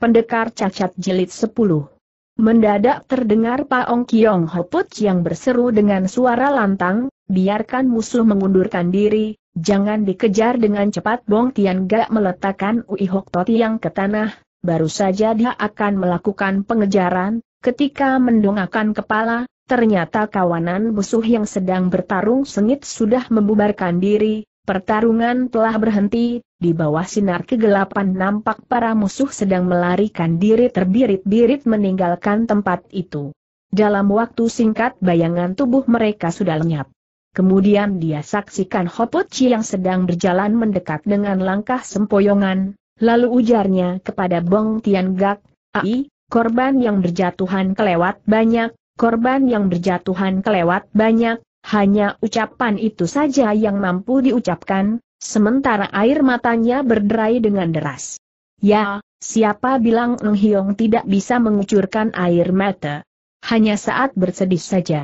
Pendekar Cacat Jilid 10 Mendadak terdengar Pak Ong Kiong Hoput yang berseru dengan suara lantang, biarkan musuh mengundurkan diri, jangan dikejar dengan cepat Bong Tian Gak meletakkan Ui Hok Toti yang ke tanah, baru saja dia akan melakukan pengejaran, ketika mendongakkan kepala, ternyata kawanan musuh yang sedang bertarung sengit sudah membubarkan diri, Pertarungan telah berhenti, di bawah sinar kegelapan nampak para musuh sedang melarikan diri terbirit-birit meninggalkan tempat itu. Dalam waktu singkat bayangan tubuh mereka sudah lenyap. Kemudian dia saksikan Hopochi yang sedang berjalan mendekat dengan langkah sempoyongan, lalu ujarnya kepada Bong tian gak Ai, korban yang berjatuhan kelewat banyak, korban yang berjatuhan kelewat banyak, hanya ucapan itu saja yang mampu diucapkan, sementara air matanya berderai dengan deras. Ya, siapa bilang Ng Hiong tidak bisa mengucurkan air mata? Hanya saat bersedih saja.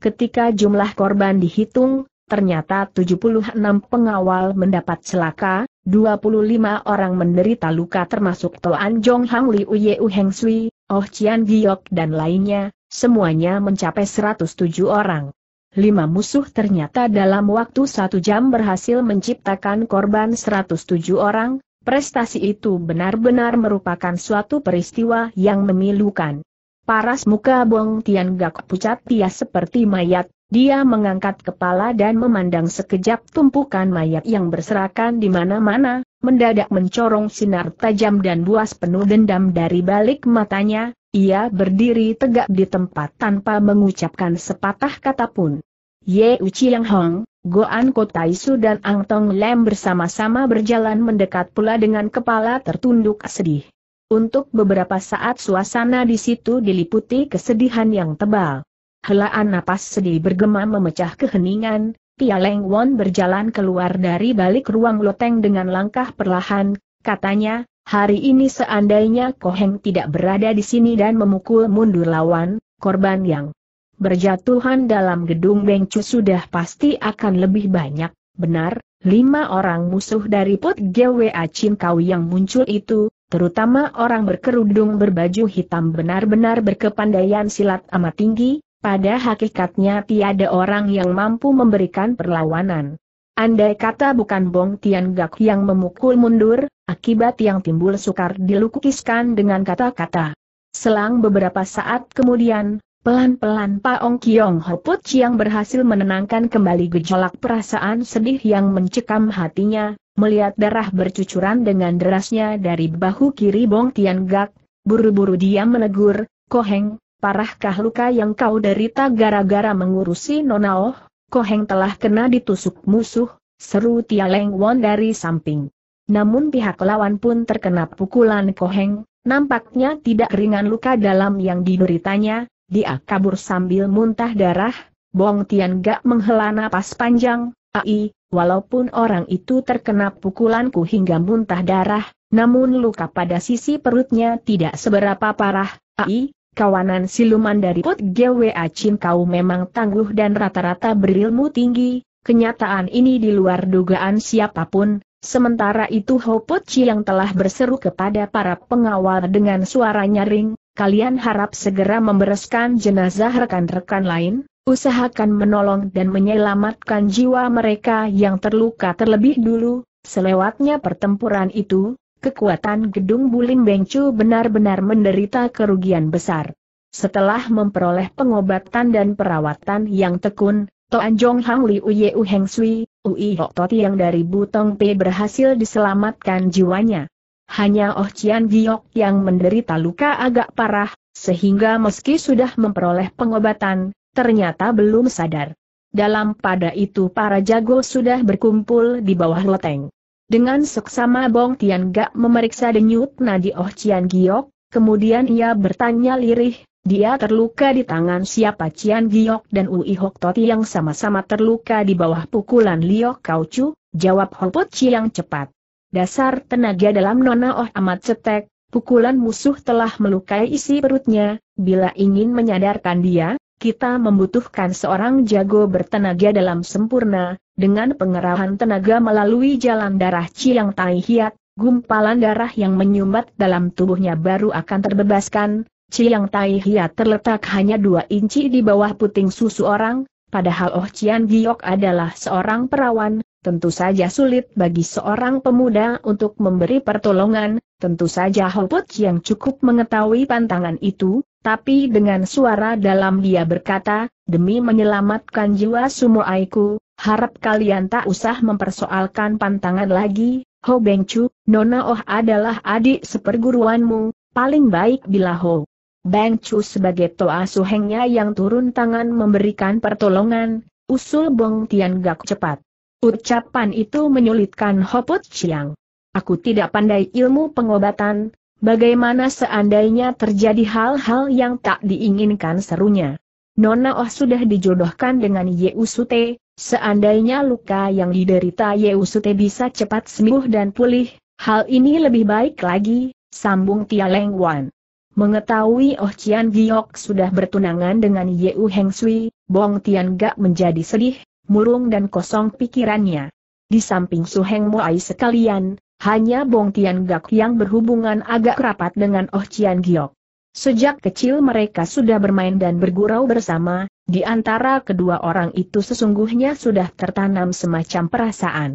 Ketika jumlah korban dihitung, ternyata 76 pengawal mendapat celaka, 25 orang menderita luka termasuk Toan Jong Hang Liu Ye U Heng Sui, Oh Chian Giok dan lainnya, semuanya mencapai 107 orang. Lima musuh ternyata dalam waktu satu jam berhasil menciptakan korban 107 orang, prestasi itu benar-benar merupakan suatu peristiwa yang memilukan. Paras muka Bong Tian Gak pucat dia seperti mayat, dia mengangkat kepala dan memandang sekejap tumpukan mayat yang berserakan di mana-mana, mendadak mencorong sinar tajam dan buas penuh dendam dari balik matanya, ia berdiri tegak di tempat tanpa mengucapkan sepatah kata pun. Ye Yang Hong, Goan Kotaisu dan Ang Tong Lem bersama-sama berjalan mendekat pula dengan kepala tertunduk sedih. Untuk beberapa saat suasana di situ diliputi kesedihan yang tebal. Helaan napas sedih bergema memecah keheningan, Pia Leng Won berjalan keluar dari balik ruang loteng dengan langkah perlahan, katanya, hari ini seandainya Koheng tidak berada di sini dan memukul mundur lawan, korban yang berjatuhan dalam gedung Chu sudah pasti akan lebih banyak, benar, lima orang musuh dari Put GWA Kau yang muncul itu, terutama orang berkerudung berbaju hitam benar-benar berkepandaian silat amat tinggi, pada hakikatnya tiada orang yang mampu memberikan perlawanan. Andai kata bukan Bong Tian Gak yang memukul mundur, akibat yang timbul sukar dilukiskan dengan kata-kata. Selang beberapa saat kemudian, pelan-pelan Ong Kiong Put Chiang berhasil menenangkan kembali gejolak perasaan sedih yang mencekam hatinya, melihat darah bercucuran dengan derasnya dari bahu kiri Bong Tian Gak, buru-buru dia menegur, Koheng, Parahkah luka yang kau derita gara-gara mengurusi Nona Oh? Koheng telah kena ditusuk musuh, seru Tia Leng Won dari samping. Namun pihak lawan pun terkena pukulan Koheng, nampaknya tidak ringan luka dalam yang dideritanya, dia kabur sambil muntah darah, Bong Tian Gak menghela napas panjang, ai, walaupun orang itu terkena pukulanku hingga muntah darah, namun luka pada sisi perutnya tidak seberapa parah, ai, kawanan siluman dari Put GWA Chin kau memang tangguh dan rata-rata berilmu tinggi, kenyataan ini di luar dugaan siapapun, sementara itu Hopot Chi yang telah berseru kepada para pengawal dengan suara nyaring, kalian harap segera membereskan jenazah rekan-rekan lain, usahakan menolong dan menyelamatkan jiwa mereka yang terluka terlebih dulu, selewatnya pertempuran itu, kekuatan gedung Bulim Bengcu benar-benar menderita kerugian besar. Setelah memperoleh pengobatan dan perawatan yang tekun, Toan Jong Hang Li Uye U Heng Sui, Ui Hok Toti yang dari Butong Pe berhasil diselamatkan jiwanya. Hanya Oh Cian Giok yang menderita luka agak parah, sehingga meski sudah memperoleh pengobatan, ternyata belum sadar. Dalam pada itu para jago sudah berkumpul di bawah loteng. Dengan seksama Bong Tian Gak memeriksa denyut nadi Oh Cian Giok, kemudian ia bertanya lirih, dia terluka di tangan siapa Cian Giok dan Ui Hok Toti yang sama-sama terluka di bawah pukulan Liok Kau Chu, jawab Chi yang cepat. Dasar tenaga dalam nona Oh amat cetek, pukulan musuh telah melukai isi perutnya, bila ingin menyadarkan dia, kita membutuhkan seorang jago bertenaga dalam sempurna, dengan pengerahan tenaga melalui jalan darah Ciang Tai Hiat, gumpalan darah yang menyumbat dalam tubuhnya baru akan terbebaskan, Ciang Tai Hiat terletak hanya dua inci di bawah puting susu orang, padahal Oh Cian Giok adalah seorang perawan, tentu saja sulit bagi seorang pemuda untuk memberi pertolongan, tentu saja Hopot yang cukup mengetahui pantangan itu, tapi dengan suara dalam dia berkata, demi menyelamatkan jiwa sumo aiku, Harap kalian tak usah mempersoalkan pantangan lagi, Ho Beng Chu, Nona Oh adalah adik seperguruanmu, paling baik bila Ho. Beng Chu sebagai toa suhengnya yang turun tangan memberikan pertolongan, usul Bong Tian Gak cepat. Ucapan itu menyulitkan Ho Put Chiang. Aku tidak pandai ilmu pengobatan, bagaimana seandainya terjadi hal-hal yang tak diinginkan serunya. Nona Oh sudah dijodohkan dengan Ye Usute, Seandainya luka yang diderita Yeusute bisa cepat sembuh dan pulih, hal ini lebih baik lagi, sambung Tia Leng Wan. Mengetahui Oh Cian Giok sudah bertunangan dengan Yeu Heng Sui, Bong Tian Gak menjadi sedih, murung dan kosong pikirannya. Di samping Su Heng Moai sekalian, hanya Bong Tian Gak yang berhubungan agak rapat dengan Oh Cian Giok. Sejak kecil mereka sudah bermain dan bergurau bersama, di antara kedua orang itu sesungguhnya sudah tertanam semacam perasaan.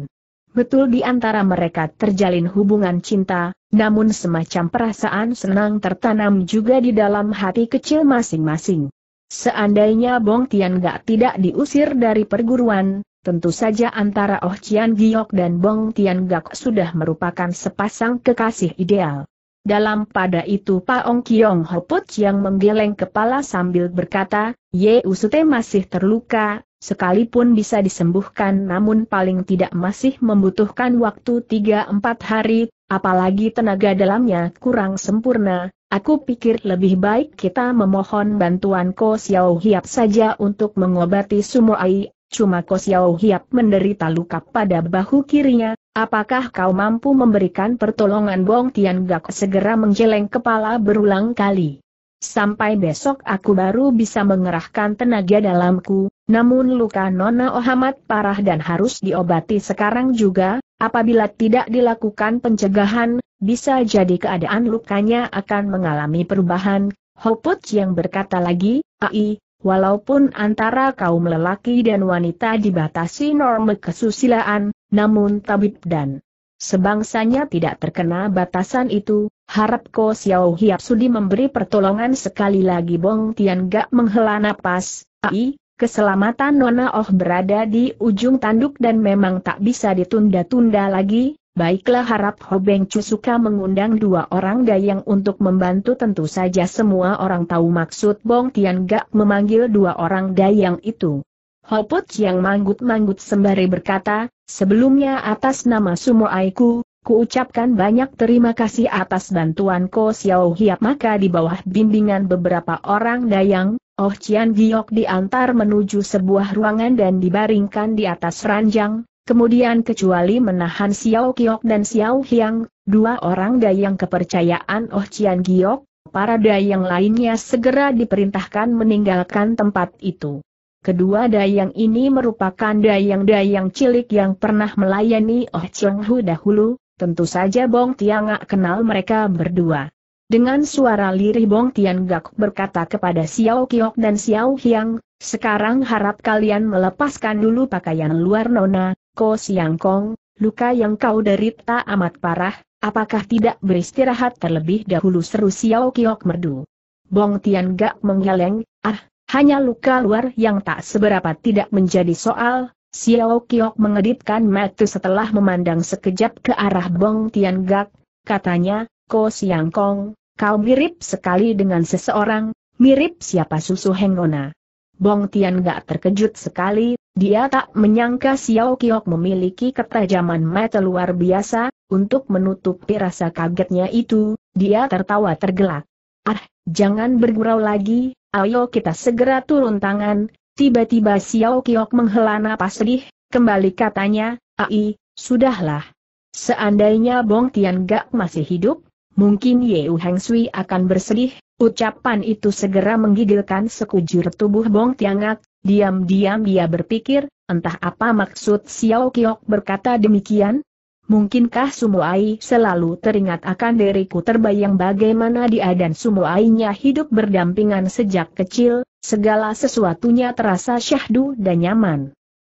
Betul di antara mereka terjalin hubungan cinta, namun semacam perasaan senang tertanam juga di dalam hati kecil masing-masing. Seandainya Bong Tian Gak tidak diusir dari perguruan, tentu saja antara Oh Cian Giok dan Bong Tian Gak sudah merupakan sepasang kekasih ideal. Dalam pada itu Paong Kiong Hoput yang menggeleng kepala sambil berkata, Ye Usute masih terluka, sekalipun bisa disembuhkan namun paling tidak masih membutuhkan waktu 3-4 hari, apalagi tenaga dalamnya kurang sempurna, Aku pikir lebih baik kita memohon bantuan Ko Xiao Hiap saja untuk mengobati Sumo Ai. Cuma Ko Xiao Hiap menderita luka pada bahu kirinya, Apakah kau mampu memberikan pertolongan Bong Tian gak segera menjeleng kepala berulang kali? Sampai besok aku baru bisa mengerahkan tenaga dalamku, namun luka Nona Ohamat parah dan harus diobati sekarang juga, apabila tidak dilakukan pencegahan, bisa jadi keadaan lukanya akan mengalami perubahan. Hoput yang berkata lagi, Ai, walaupun antara kaum lelaki dan wanita dibatasi norma kesusilaan, namun tabib dan sebangsanya tidak terkena batasan itu, harap Ko Xiao Hiap Sudi memberi pertolongan sekali lagi Bong Tian Gak menghela napas, ai, keselamatan Nona Oh berada di ujung tanduk dan memang tak bisa ditunda-tunda lagi, Baiklah harap Ho Chu suka mengundang dua orang dayang untuk membantu tentu saja semua orang tahu maksud Bong Tian Gak memanggil dua orang dayang itu. Hoput yang manggut-manggut sembari berkata, Sebelumnya atas nama Sumo Aiku, kuucapkan banyak terima kasih atas bantuan Ko Xiao Hiap maka di bawah bimbingan beberapa orang dayang, Oh Cian Giok diantar menuju sebuah ruangan dan dibaringkan di atas ranjang, kemudian kecuali menahan Xiao Kiok dan Xiao Hiang, dua orang dayang kepercayaan Oh Cian Giok, para dayang lainnya segera diperintahkan meninggalkan tempat itu. Kedua dayang ini merupakan dayang-dayang cilik yang pernah melayani Oh Cheng Hu dahulu, tentu saja Bong Tiangak kenal mereka berdua. Dengan suara lirih Bong Tian Tiangak berkata kepada Xiao Kiok dan Xiao Hiang, sekarang harap kalian melepaskan dulu pakaian luar nona, Ko Siang Kong, luka yang kau derita amat parah, apakah tidak beristirahat terlebih dahulu seru Xiao Kiok merdu. Bong Tian Tiangak menggeleng, ah, hanya luka luar yang tak seberapa tidak menjadi soal, Xiao Kiok mengedipkan mata setelah memandang sekejap ke arah Bong Tian Gak, katanya, Ko Siang Kong, kau mirip sekali dengan seseorang, mirip siapa susu Hengona. Bong Tian Gak terkejut sekali, dia tak menyangka Xiao Kiok memiliki ketajaman mata luar biasa, untuk menutupi rasa kagetnya itu, dia tertawa tergelak. Ah, jangan bergurau lagi, Ayo kita segera turun tangan, tiba-tiba Xiao Kiok menghela napas sedih, kembali katanya, Ai, sudahlah. Seandainya Bong Tian Gak masih hidup, mungkin Yeu Heng Sui akan bersedih, ucapan itu segera menggigilkan sekujur tubuh Bong Tian Gak, diam-diam ia berpikir, entah apa maksud Xiao Kiok berkata demikian, Mungkinkah Sumuai selalu teringat akan diriku terbayang bagaimana dia dan Sumuainya hidup berdampingan sejak kecil, segala sesuatunya terasa syahdu dan nyaman.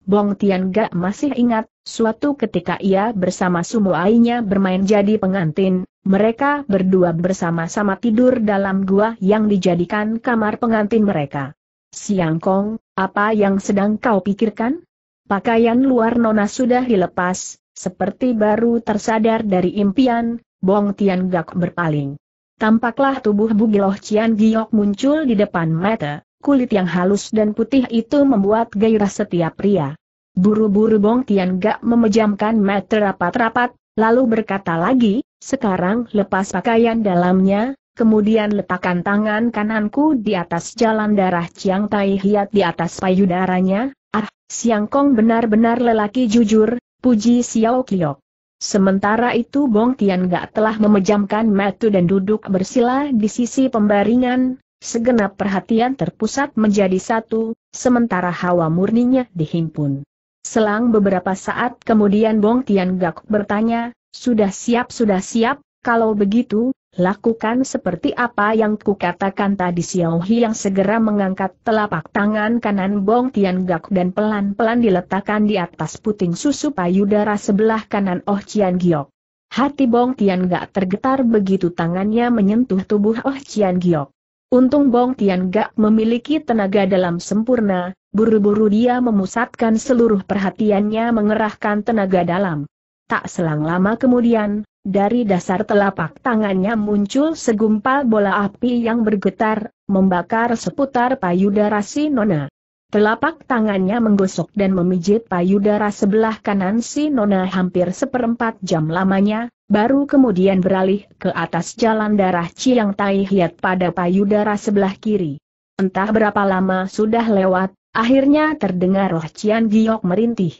Bong Tian Gak masih ingat, suatu ketika ia bersama Sumuainya bermain jadi pengantin, mereka berdua bersama-sama tidur dalam gua yang dijadikan kamar pengantin mereka. Siang Kong, apa yang sedang kau pikirkan? Pakaian luar Nona sudah dilepas, seperti baru tersadar dari impian, Bong Tian Gak berpaling. Tampaklah tubuh Bugiloh Cian Giok muncul di depan mata, kulit yang halus dan putih itu membuat gairah setiap pria. Buru-buru Bong Tian Gak memejamkan mata rapat-rapat, lalu berkata lagi, sekarang lepas pakaian dalamnya, kemudian letakkan tangan kananku di atas jalan darah Chiang Tai Hiat di atas payudaranya, ah, Siang Kong benar-benar lelaki jujur, Puji Xiao Qiao. Sementara itu Bong Tian Gak telah memejamkan mata dan duduk bersila di sisi pembaringan, segenap perhatian terpusat menjadi satu, sementara hawa murninya dihimpun. Selang beberapa saat kemudian Bong Tian Gak bertanya, sudah siap sudah siap, kalau begitu, Lakukan seperti apa yang kukatakan tadi Xiao Hi yang segera mengangkat telapak tangan kanan Bong Tian Gak dan pelan-pelan diletakkan di atas puting susu payudara sebelah kanan Oh Cian Giok. Hati Bong Tian Gak tergetar begitu tangannya menyentuh tubuh Oh Cian Giok. Untung Bong Tian Gak memiliki tenaga dalam sempurna, buru-buru dia memusatkan seluruh perhatiannya mengerahkan tenaga dalam. Tak selang lama kemudian, dari dasar telapak tangannya muncul segumpal bola api yang bergetar, membakar seputar payudara si Nona. Telapak tangannya menggosok dan memijit payudara sebelah kanan si Nona hampir seperempat jam lamanya, baru kemudian beralih ke atas jalan darah Ciang Tai Hiat pada payudara sebelah kiri. Entah berapa lama sudah lewat, akhirnya terdengar roh Cian Giok merintih.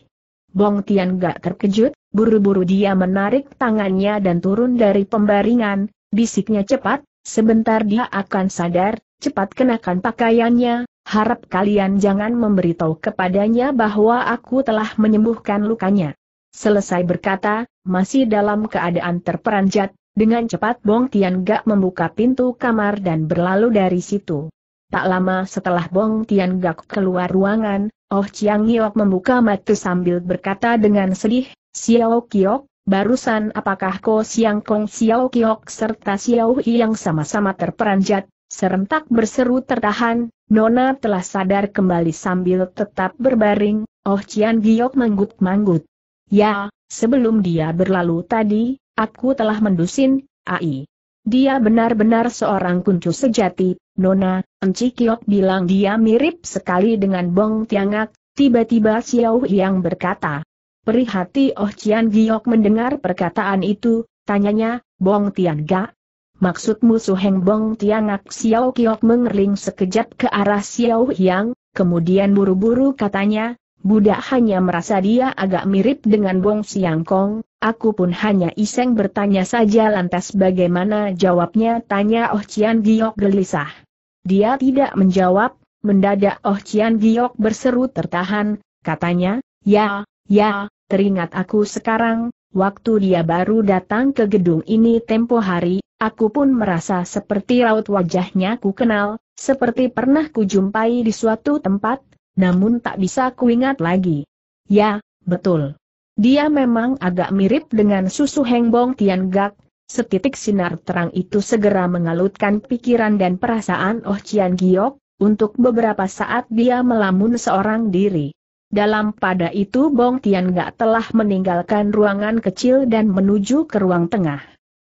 Bong Tian gak terkejut, buru-buru dia menarik tangannya dan turun dari pembaringan, bisiknya cepat, sebentar dia akan sadar, cepat kenakan pakaiannya, harap kalian jangan memberitahu kepadanya bahwa aku telah menyembuhkan lukanya. Selesai berkata, masih dalam keadaan terperanjat, dengan cepat Bong Tian Gak membuka pintu kamar dan berlalu dari situ. Tak lama setelah Bong Tian Gak keluar ruangan, Oh Chiang Yiok membuka mata sambil berkata dengan sedih, Xiao Kiok, barusan apakah Ko Siang Kong Xiao Kiok serta Xiao Hi yang sama-sama terperanjat, serentak berseru tertahan, Nona telah sadar kembali sambil tetap berbaring, Oh Chiang Giok manggut-manggut. Ya, sebelum dia berlalu tadi, aku telah mendusin, Ai. Dia benar-benar seorang kuncu sejati, Nona, Enci Kiok bilang dia mirip sekali dengan Bong Tiangak, tiba-tiba Xiao yang berkata. Perihati Oh Cian Giok mendengar perkataan itu, tanyanya, Bong Tiangak? Maksudmu Suheng Bong Tiangak Xiao Kiok mengerling sekejap ke arah Xiao Yang, kemudian buru-buru katanya, Budak hanya merasa dia agak mirip dengan Bong Siang Kong. aku pun hanya iseng bertanya saja lantas bagaimana jawabnya tanya Oh Cian Giok gelisah. Dia tidak menjawab, mendadak Oh Cian Giok berseru tertahan, katanya, ya, ya, teringat aku sekarang, waktu dia baru datang ke gedung ini tempo hari, aku pun merasa seperti raut wajahnya ku kenal, seperti pernah ku jumpai di suatu tempat, namun tak bisa kuingat lagi. Ya, betul. Dia memang agak mirip dengan susu hengbong tian gak. setitik sinar terang itu segera mengalutkan pikiran dan perasaan Oh Cian Giok, untuk beberapa saat dia melamun seorang diri. Dalam pada itu Bong Tian Gak telah meninggalkan ruangan kecil dan menuju ke ruang tengah.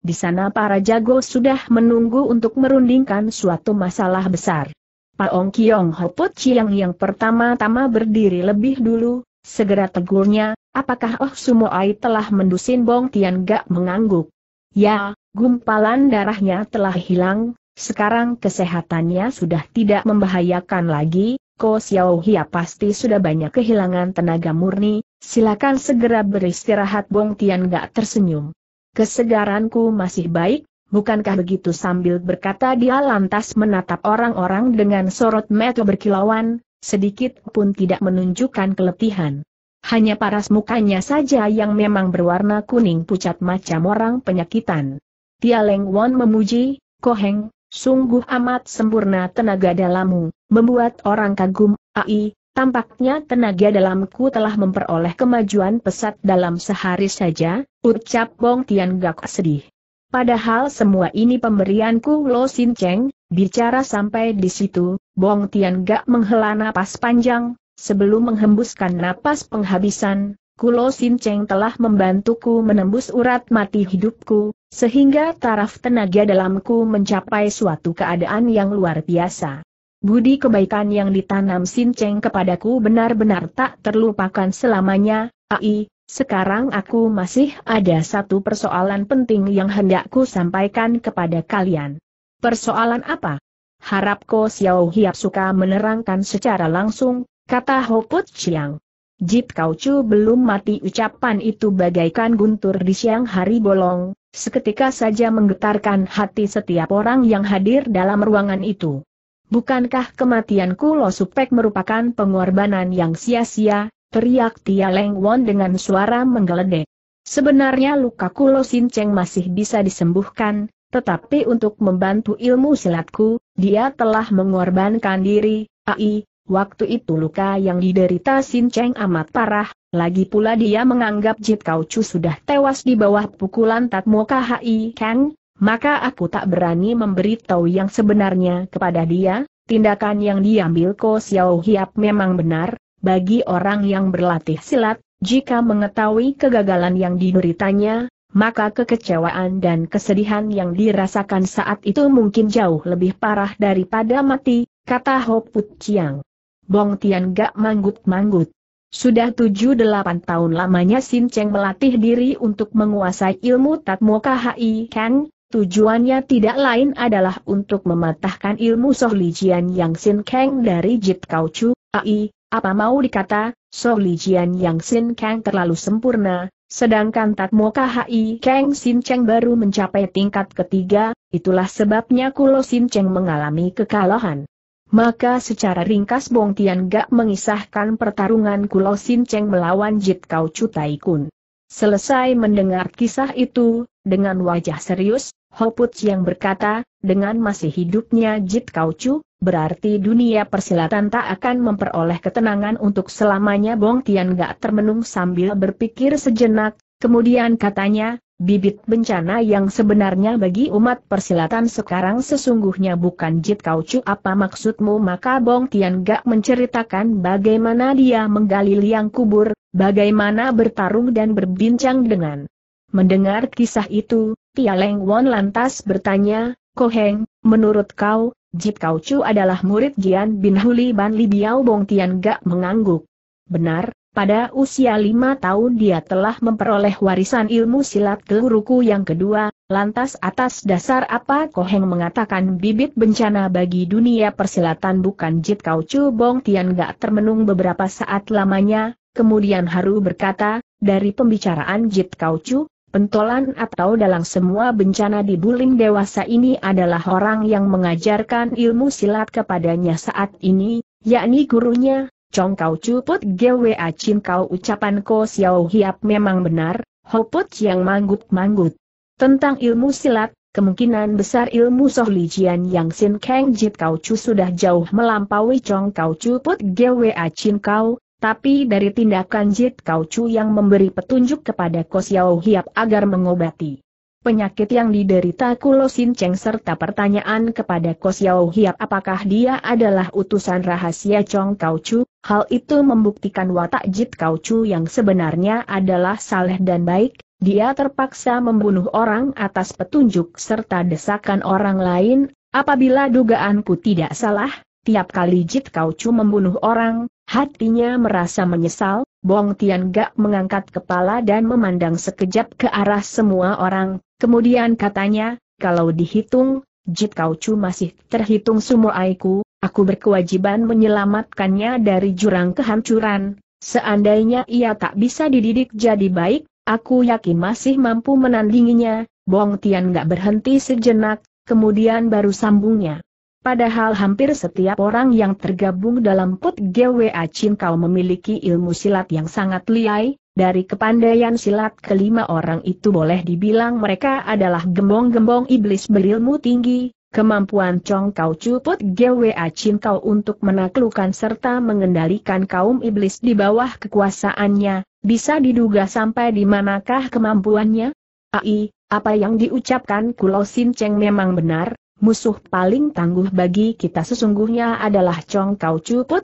Di sana para jago sudah menunggu untuk merundingkan suatu masalah besar. Paong Kiong Hoput Chiang yang pertama-tama berdiri lebih dulu, segera tegurnya, apakah Oh Sumoai telah mendusin Bong Tian Gak mengangguk? Ya, gumpalan darahnya telah hilang, sekarang kesehatannya sudah tidak membahayakan lagi, Ko Xiao Hia pasti sudah banyak kehilangan tenaga murni, silakan segera beristirahat Bong Tian Gak tersenyum. Kesegaranku masih baik, bukankah begitu sambil berkata dia lantas menatap orang-orang dengan sorot mata berkilauan, sedikit pun tidak menunjukkan keletihan. Hanya paras mukanya saja yang memang berwarna kuning pucat macam orang penyakitan. Tia Leng Won memuji, Koheng, sungguh amat sempurna tenaga dalammu, membuat orang kagum, ai, tampaknya tenaga dalamku telah memperoleh kemajuan pesat dalam sehari saja, ucap Bong Tian Gak sedih. Padahal semua ini pemberianku Lo Sin Cheng, bicara sampai di situ, Bong Tian gak menghela napas panjang, sebelum menghembuskan napas penghabisan, ku Kulo Sin Cheng telah membantuku menembus urat mati hidupku, sehingga taraf tenaga dalamku mencapai suatu keadaan yang luar biasa. Budi kebaikan yang ditanam Sin Cheng kepadaku benar-benar tak terlupakan selamanya, ai, sekarang aku masih ada satu persoalan penting yang hendakku sampaikan kepada kalian. Persoalan apa? Harap Ko Xiao Hiap suka menerangkan secara langsung, kata Put Chiang. Jip Kau Chu belum mati ucapan itu bagaikan guntur di siang hari bolong, seketika saja menggetarkan hati setiap orang yang hadir dalam ruangan itu. Bukankah kematian Kulo Supek merupakan pengorbanan yang sia-sia, teriak Tia Leng Won dengan suara menggeledek. Sebenarnya luka Kulo Cheng masih bisa disembuhkan, tetapi untuk membantu ilmu silatku, dia telah mengorbankan diri, ai, waktu itu luka yang diderita Sin Cheng amat parah, lagi pula dia menganggap Jit Kau Chu sudah tewas di bawah pukulan Tatmo Hai Kang, maka aku tak berani memberitahu yang sebenarnya kepada dia, tindakan yang diambil Ko Xiao Hiap memang benar, bagi orang yang berlatih silat, jika mengetahui kegagalan yang dideritanya, maka kekecewaan dan kesedihan yang dirasakan saat itu mungkin jauh lebih parah daripada mati, kata Ho Put Chiang. Bong Tian gak manggut-manggut. Sudah 7-8 tahun lamanya Sin Cheng melatih diri untuk menguasai ilmu Tatmo KHI Kang, tujuannya tidak lain adalah untuk mematahkan ilmu Soh Lijian yang Sin Kang dari Jit Kau Chu, AI, apa mau dikata, So Li Jian Yang Sin Kang terlalu sempurna, sedangkan Tatmo KHI Kang Sin Cheng baru mencapai tingkat ketiga, itulah sebabnya Kulo Sin Cheng mengalami kekalahan. Maka secara ringkas Bong Tian gak mengisahkan pertarungan Kulo Sin Cheng melawan Jit Kau Chu Tai Kun. Selesai mendengar kisah itu, dengan wajah serius, Hoput yang berkata, dengan masih hidupnya Jit Kau Chu, berarti dunia persilatan tak akan memperoleh ketenangan untuk selamanya Bong Tian gak termenung sambil berpikir sejenak, kemudian katanya, bibit bencana yang sebenarnya bagi umat persilatan sekarang sesungguhnya bukan Jit Kau Chu apa maksudmu maka Bong Tian gak menceritakan bagaimana dia menggali liang kubur, bagaimana bertarung dan berbincang dengan. Mendengar kisah itu, Tia Leng Won lantas bertanya, Koheng, menurut kau, Jip Kau Chu adalah murid Gian Bin Huli Ban Li Biao Bong Tian Gak mengangguk. Benar, pada usia lima tahun dia telah memperoleh warisan ilmu silat guruku yang kedua, lantas atas dasar apa Koheng mengatakan bibit bencana bagi dunia persilatan bukan Jit Kau Chu Bong Tian Gak termenung beberapa saat lamanya, kemudian Haru berkata, dari pembicaraan Jit Kau Chu, Pentolan atau dalang semua bencana di buling dewasa ini adalah orang yang mengajarkan ilmu silat kepadanya saat ini, yakni gurunya, Chong kau Cuput GWA kau, ucapan Ko Xiao Hiap memang benar, Hoput yang manggut-manggut. Tentang ilmu silat, kemungkinan besar ilmu Soh Lijian yang Sin Kang Jit Kau Chu sudah jauh melampaui Chong kau Cuput GWA kau. Tapi dari tindakan Jit Kau Chu yang memberi petunjuk kepada Ko Xiao Hiap agar mengobati penyakit yang diderita Kulo Sin Cheng serta pertanyaan kepada Ko Xiao Hiap apakah dia adalah utusan rahasia Chong Kau Chu, hal itu membuktikan watak Jit Kau Chu yang sebenarnya adalah saleh dan baik, dia terpaksa membunuh orang atas petunjuk serta desakan orang lain, apabila dugaanku tidak salah, tiap kali Jit Kau Chu membunuh orang, Hatinya merasa menyesal, Bong Tian Gak mengangkat kepala dan memandang sekejap ke arah semua orang, kemudian katanya, kalau dihitung, Jit Kau Chu masih terhitung aiku, aku berkewajiban menyelamatkannya dari jurang kehancuran. Seandainya ia tak bisa dididik jadi baik, aku yakin masih mampu menandinginya, Bong Tian Gak berhenti sejenak, kemudian baru sambungnya. Padahal hampir setiap orang yang tergabung dalam Put GWA kau memiliki ilmu silat yang sangat liai, dari kepandaian silat kelima orang itu boleh dibilang mereka adalah gembong-gembong iblis berilmu tinggi, kemampuan Chong Kau Cuput GWA kau untuk menaklukkan serta mengendalikan kaum iblis di bawah kekuasaannya, bisa diduga sampai di manakah kemampuannya? Ai, apa yang diucapkan Kulo Sin Cheng memang benar, musuh paling tangguh bagi kita sesungguhnya adalah Chong Kau Cuput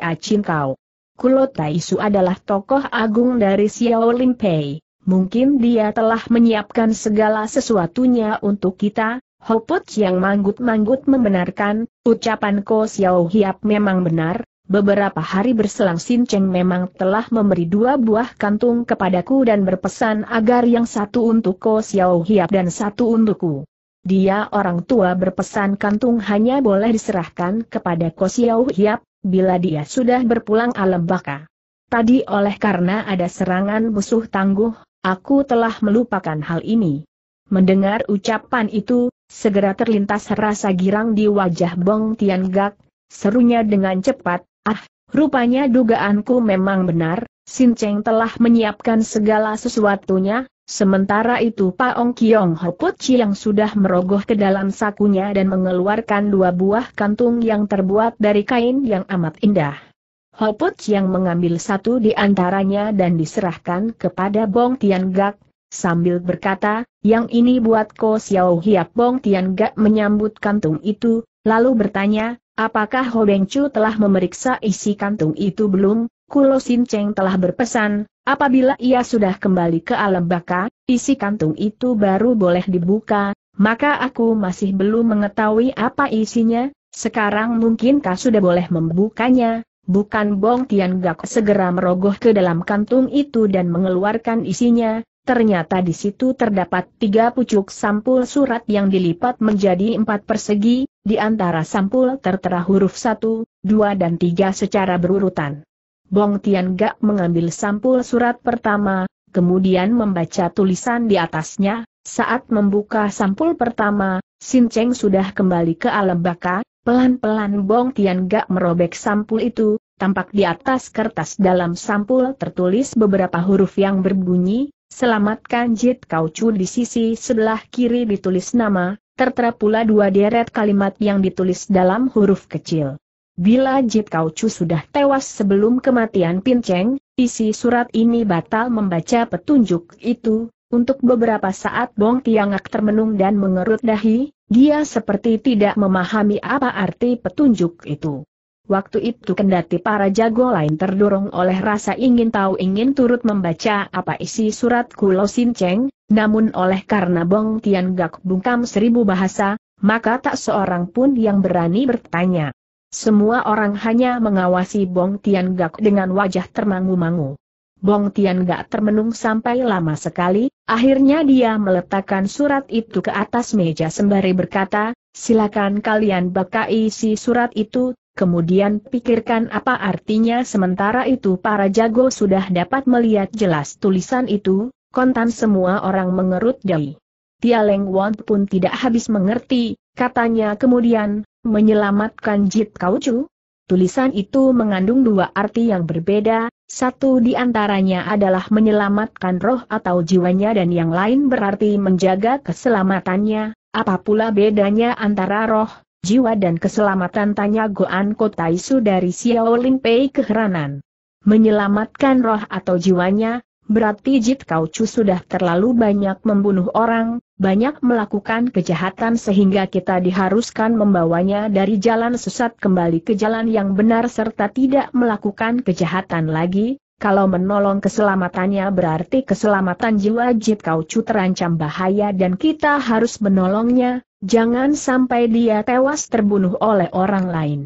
A Chin Kau. Kulo Su adalah tokoh agung dari Xiao Lim Pei. Mungkin dia telah menyiapkan segala sesuatunya untuk kita, Hoput yang manggut-manggut membenarkan, ucapan Ko Xiao Hiap memang benar, beberapa hari berselang Sin Cheng memang telah memberi dua buah kantung kepadaku dan berpesan agar yang satu untuk Ko Xiao Hiap dan satu untukku. Dia orang tua berpesan kantung hanya boleh diserahkan kepada Kosiau Hiap, bila dia sudah berpulang alam baka. Tadi oleh karena ada serangan musuh tangguh, aku telah melupakan hal ini. Mendengar ucapan itu, segera terlintas rasa girang di wajah Bong Tian Gak, serunya dengan cepat, ah, rupanya dugaanku memang benar, Sin Cheng telah menyiapkan segala sesuatunya, Sementara itu Pak Ong Kiong hoput yang sudah merogoh ke dalam sakunya dan mengeluarkan dua buah kantung yang terbuat dari kain yang amat indah. Hoput yang mengambil satu di antaranya dan diserahkan kepada Bong Tian Gak, sambil berkata, yang ini buat Ko Xiao Hiap Bong Tian Gak menyambut kantung itu, lalu bertanya, apakah Ho Beng Chu telah memeriksa isi kantung itu belum? Kulo Sinceng telah berpesan, apabila ia sudah kembali ke alam baka, isi kantung itu baru boleh dibuka, maka aku masih belum mengetahui apa isinya, sekarang mungkinkah sudah boleh membukanya, bukan Bong Tian Gak segera merogoh ke dalam kantung itu dan mengeluarkan isinya, ternyata di situ terdapat tiga pucuk sampul surat yang dilipat menjadi empat persegi, di antara sampul tertera huruf satu, dua dan tiga secara berurutan. Bong Tian Gak mengambil sampul surat pertama, kemudian membaca tulisan di atasnya, saat membuka sampul pertama, Sin Cheng sudah kembali ke alam baka, pelan-pelan Bong Tian Gak merobek sampul itu, tampak di atas kertas dalam sampul tertulis beberapa huruf yang berbunyi, Selamatkan Jit Kau Chu di sisi sebelah kiri ditulis nama, tertera pula dua deret kalimat yang ditulis dalam huruf kecil. Bila Jit Kau Chu sudah tewas sebelum kematian Pin isi surat ini batal membaca petunjuk itu, untuk beberapa saat Bong Tiangak termenung dan mengerut dahi, dia seperti tidak memahami apa arti petunjuk itu. Waktu itu kendati para jago lain terdorong oleh rasa ingin tahu ingin turut membaca apa isi surat Kulo Sin Cheng, namun oleh karena Bong Tiangak bungkam seribu bahasa, maka tak seorang pun yang berani bertanya. Semua orang hanya mengawasi Bong Tian Gak dengan wajah termangu-mangu. Bong Tian Gak termenung sampai lama sekali, akhirnya dia meletakkan surat itu ke atas meja sembari berkata, silakan kalian baca isi surat itu, kemudian pikirkan apa artinya sementara itu para jago sudah dapat melihat jelas tulisan itu, kontan semua orang mengerut dahi. Tia Leng Won pun tidak habis mengerti, katanya kemudian, Menyelamatkan Jit Kauchu, Tulisan itu mengandung dua arti yang berbeda, satu di antaranya adalah menyelamatkan roh atau jiwanya dan yang lain berarti menjaga keselamatannya, apa pula bedanya antara roh, jiwa dan keselamatan tanya Goan Kotaisu dari Xiao Pei keheranan. Menyelamatkan roh atau jiwanya, berarti Jit Kauchu sudah terlalu banyak membunuh orang, banyak melakukan kejahatan sehingga kita diharuskan membawanya dari jalan sesat kembali ke jalan yang benar serta tidak melakukan kejahatan lagi, kalau menolong keselamatannya berarti keselamatan jiwa Jit Kaucu terancam bahaya dan kita harus menolongnya, jangan sampai dia tewas terbunuh oleh orang lain.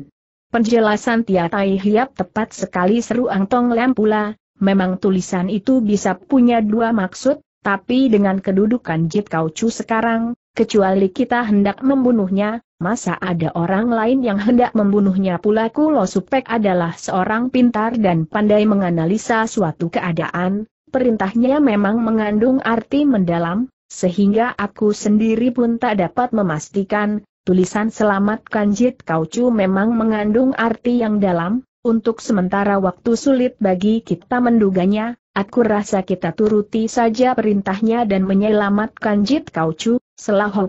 Penjelasan Tai Hiap tepat sekali seru Tong Lem pula, memang tulisan itu bisa punya dua maksud, tapi dengan kedudukan Jit Kau Chu sekarang, kecuali kita hendak membunuhnya, masa ada orang lain yang hendak membunuhnya pula Kulo Supek adalah seorang pintar dan pandai menganalisa suatu keadaan, perintahnya memang mengandung arti mendalam, sehingga aku sendiri pun tak dapat memastikan, tulisan selamat Kanjit Kaucu memang mengandung arti yang dalam, untuk sementara waktu sulit bagi kita menduganya, Aku rasa kita turuti saja perintahnya dan menyelamatkan Jit Kaucu,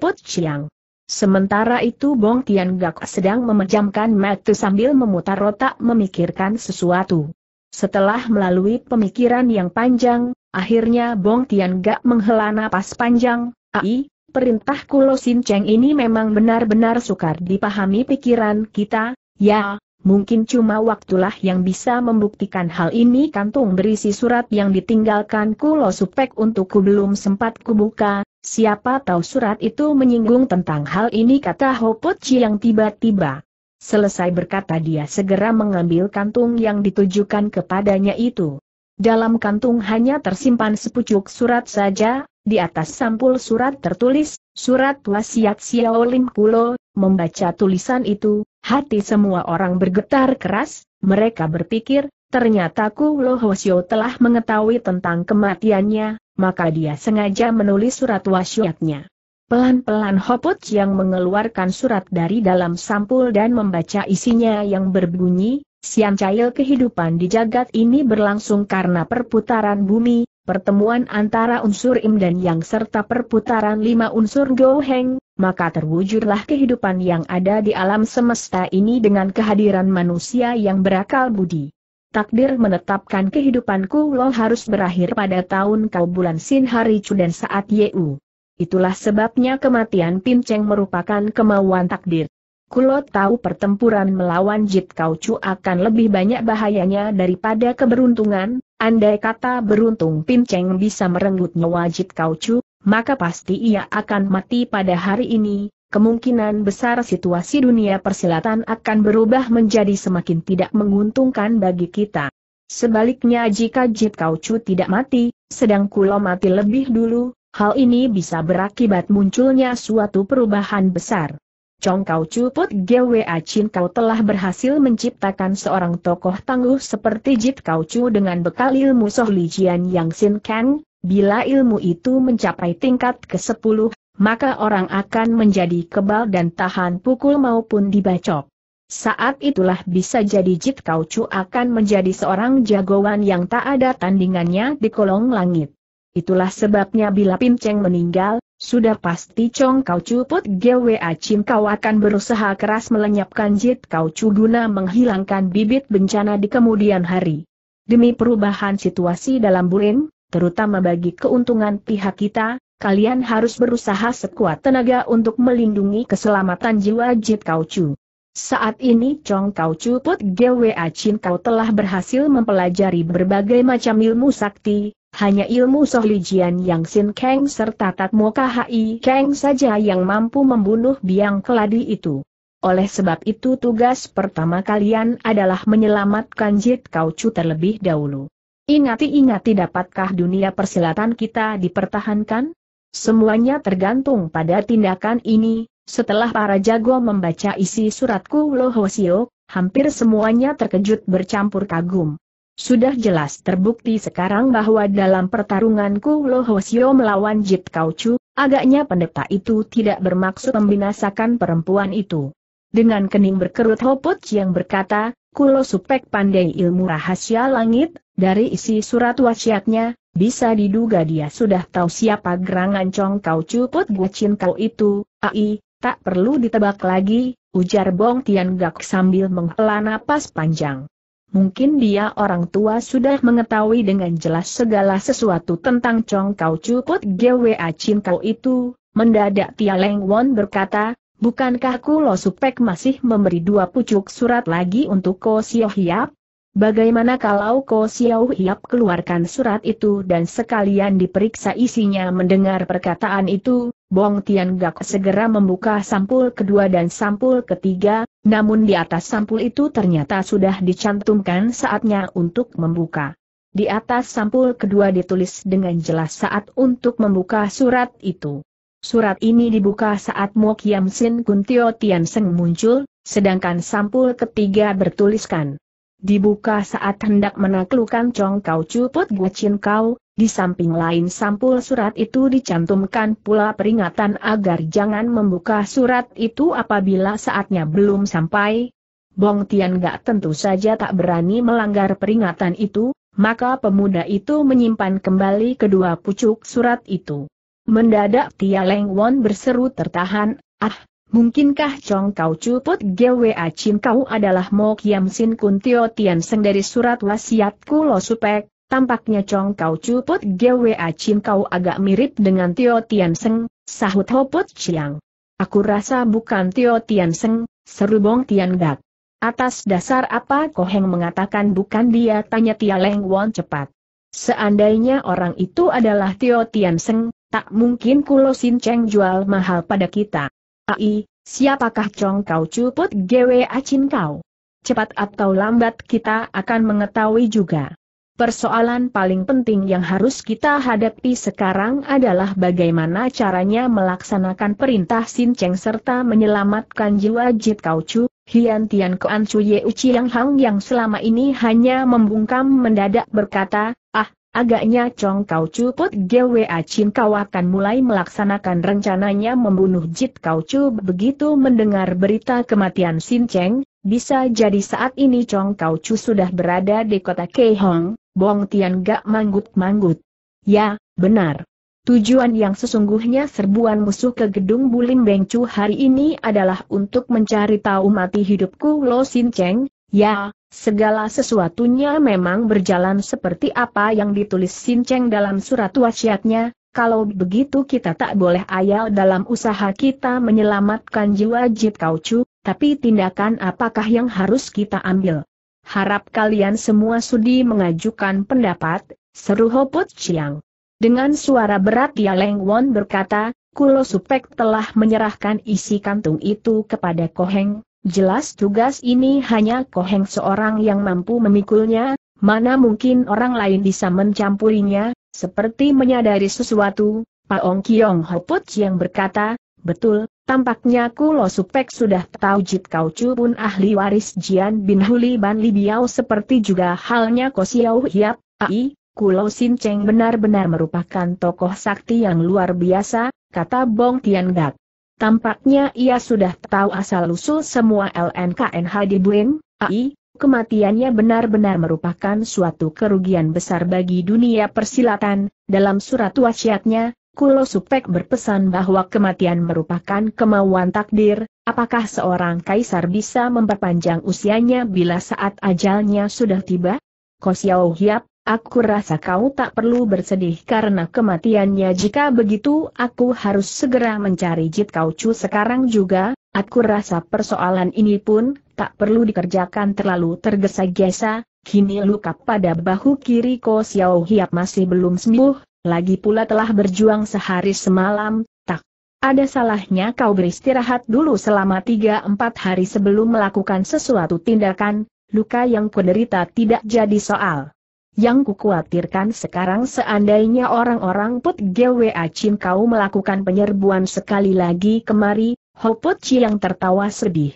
Put Chiang. Sementara itu Bong Tian Gak sedang memejamkan mata sambil memutar otak memikirkan sesuatu. Setelah melalui pemikiran yang panjang, akhirnya Bong Tian Gak menghela napas panjang, ai, perintah Kulo Sin Cheng ini memang benar-benar sukar dipahami pikiran kita, ya, Mungkin cuma waktulah yang bisa membuktikan hal ini kantung berisi surat yang ditinggalkan kulo supek untukku belum sempat kubuka, siapa tahu surat itu menyinggung tentang hal ini kata Hopot yang tiba-tiba. Selesai berkata dia segera mengambil kantung yang ditujukan kepadanya itu. Dalam kantung hanya tersimpan sepucuk surat saja, di atas sampul surat tertulis, surat wasiat Xiao Lim Kulo, membaca tulisan itu, Hati semua orang bergetar keras, mereka berpikir, ternyata Ku Lo telah mengetahui tentang kematiannya, maka dia sengaja menulis surat wasiatnya. Pelan-pelan Hoput yang mengeluarkan surat dari dalam sampul dan membaca isinya yang berbunyi, Sian siang-cahil kehidupan di jagat ini berlangsung karena perputaran bumi, pertemuan antara unsur im dan yang serta perputaran lima unsur goheng, maka terwujudlah kehidupan yang ada di alam semesta ini dengan kehadiran manusia yang berakal budi. Takdir menetapkan kehidupanku lo harus berakhir pada tahun kau bulan sin hari cu dan saat yeu. Itulah sebabnya kematian Pinceng merupakan kemauan takdir. Kulo tahu pertempuran melawan Jit Kau Chu akan lebih banyak bahayanya daripada keberuntungan, andai kata beruntung Pinceng bisa merenggut nyawa Jit Kau Chu, maka pasti ia akan mati pada hari ini, kemungkinan besar situasi dunia persilatan akan berubah menjadi semakin tidak menguntungkan bagi kita. Sebaliknya jika Jit Kaucu tidak mati, sedang Kulo mati lebih dulu, hal ini bisa berakibat munculnya suatu perubahan besar. Chong Kau put Gwa Chin Kau telah berhasil menciptakan seorang tokoh tangguh seperti Jit Kau dengan bekal ilmu Soh Jian Yang Sin Kang, Bila ilmu itu mencapai tingkat ke-10, maka orang akan menjadi kebal dan tahan pukul maupun dibacok. Saat itulah bisa jadi Jit Kau Chu akan menjadi seorang jagoan yang tak ada tandingannya di kolong langit. Itulah sebabnya bila Pin Cheng meninggal, sudah pasti Chong Kau Chu Put GWA Chin Kau akan berusaha keras melenyapkan Jit Kau Chu guna menghilangkan bibit bencana di kemudian hari. Demi perubahan situasi dalam Burin, terutama bagi keuntungan pihak kita, kalian harus berusaha sekuat tenaga untuk melindungi keselamatan jiwa Jit Kaucu. Saat ini Chong Kau Put Gwa Chin Kau telah berhasil mempelajari berbagai macam ilmu sakti, hanya ilmu sohlijian yang Sin Kang serta Tatmo Khai Kang saja yang mampu membunuh biang keladi itu. Oleh sebab itu tugas pertama kalian adalah menyelamatkan Jit Kau terlebih dahulu. Ingati-ingati dapatkah dunia persilatan kita dipertahankan? Semuanya tergantung pada tindakan ini, setelah para jago membaca isi suratku Lohosio, hampir semuanya terkejut bercampur kagum. Sudah jelas terbukti sekarang bahwa dalam pertarunganku Lohosio melawan Jit Kaucu, agaknya pendeta itu tidak bermaksud membinasakan perempuan itu. Dengan kening berkerut Hoput yang berkata, Kulo Supek pandai ilmu rahasia langit, dari isi surat wasiatnya, bisa diduga dia sudah tahu siapa gerangan Chong Kau Cuput Guacin Kau itu, ai, tak perlu ditebak lagi, ujar Bong Tian Gak sambil menghela napas panjang. Mungkin dia orang tua sudah mengetahui dengan jelas segala sesuatu tentang Chong Kau Cuput GWA Chin Kau itu, mendadak Tia Leng Won berkata, bukankah Kulo Supek masih memberi dua pucuk surat lagi untuk Ko Siohiap? Bagaimana kalau Ko Xiao Hiap keluarkan surat itu dan sekalian diperiksa isinya mendengar perkataan itu, Bong Tian Gak segera membuka sampul kedua dan sampul ketiga, namun di atas sampul itu ternyata sudah dicantumkan saatnya untuk membuka. Di atas sampul kedua ditulis dengan jelas saat untuk membuka surat itu. Surat ini dibuka saat Mo Kiam Sin Kun Tio Tian Seng muncul, sedangkan sampul ketiga bertuliskan dibuka saat hendak menaklukkan Chong Kau Cuput Chin Kau, di samping lain sampul surat itu dicantumkan pula peringatan agar jangan membuka surat itu apabila saatnya belum sampai. Bong Tian gak tentu saja tak berani melanggar peringatan itu, maka pemuda itu menyimpan kembali kedua pucuk surat itu. Mendadak Tia Leng Won berseru tertahan, ah, Mungkinkah Chong Kau Cuput Gwa Chin Kau adalah Mo Kiam Sin Kun Tio Tian Seng dari surat wasiat Kulo Supek? Tampaknya Chong Kau Cuput Gwa Chin Kau agak mirip dengan Tio Tian Seng, sahut Hoput Chiang. Aku rasa bukan Tio Tian Seng, seru Bong Tian Gak. Atas dasar apa Koheng mengatakan bukan dia tanya Tia Leng Won cepat. Seandainya orang itu adalah Tio Tian Seng, tak mungkin Kulo Sin Cheng jual mahal pada kita. Ai, siapakah Chong kau cuput gwe Acin kau? Cepat atau lambat kita akan mengetahui juga. Persoalan paling penting yang harus kita hadapi sekarang adalah bagaimana caranya melaksanakan perintah Sin Cheng serta menyelamatkan jiwa Jit Kau Chu, Hian Tian Kuan Chu Ye Uchi Yang Hang yang selama ini hanya membungkam mendadak berkata, ah, Agaknya Chong Kau Chu Put Gwa Chin Kau akan mulai melaksanakan rencananya membunuh Jit Kau Chu begitu mendengar berita kematian Sin Cheng, bisa jadi saat ini Chong Kau Chu sudah berada di kota Keihong, Bong Tian gak manggut-manggut. Ya, benar. Tujuan yang sesungguhnya serbuan musuh ke gedung Bulim Beng Chu hari ini adalah untuk mencari tahu mati hidupku Lo Sin Cheng, Ya, segala sesuatunya memang berjalan seperti apa yang ditulis Sin Cheng dalam surat wasiatnya, kalau begitu kita tak boleh ayal dalam usaha kita menyelamatkan jiwa Jit Chu, tapi tindakan apakah yang harus kita ambil? Harap kalian semua sudi mengajukan pendapat, seru Hoput Chiang. Dengan suara berat Ya Leng Won berkata, Kulo Supek telah menyerahkan isi kantung itu kepada Koheng, Jelas tugas ini hanya Koheng seorang yang mampu memikulnya, mana mungkin orang lain bisa mencampurinya, seperti menyadari sesuatu, Paong Kiong Hoput yang berkata, betul, tampaknya Kulo Supek sudah tahu Jit Kau Chu pun ahli waris Jian Bin Huli Ban Li Biao seperti juga halnya Ko Siau Hiap, ai, Kulo Sin Cheng benar-benar merupakan tokoh sakti yang luar biasa, kata Bong Tian Gak. Tampaknya ia sudah tahu asal-usul semua LNKNH di Bueng, AI, kematiannya benar-benar merupakan suatu kerugian besar bagi dunia persilatan. Dalam surat wasiatnya, Kulo Supek berpesan bahwa kematian merupakan kemauan takdir, apakah seorang kaisar bisa memperpanjang usianya bila saat ajalnya sudah tiba? Kosiau Hiap, Aku rasa kau tak perlu bersedih karena kematiannya jika begitu aku harus segera mencari Jit Kaucu sekarang juga, aku rasa persoalan ini pun tak perlu dikerjakan terlalu tergesa-gesa, kini luka pada bahu kiri Ko Xiao Hiap masih belum sembuh, lagi pula telah berjuang sehari semalam, tak ada salahnya kau beristirahat dulu selama 3-4 hari sebelum melakukan sesuatu tindakan, luka yang kuderita tidak jadi soal. Yang kukhawatirkan sekarang seandainya orang-orang Put Gwa Acin kau melakukan penyerbuan sekali lagi kemari, Hoput Chi yang tertawa sedih.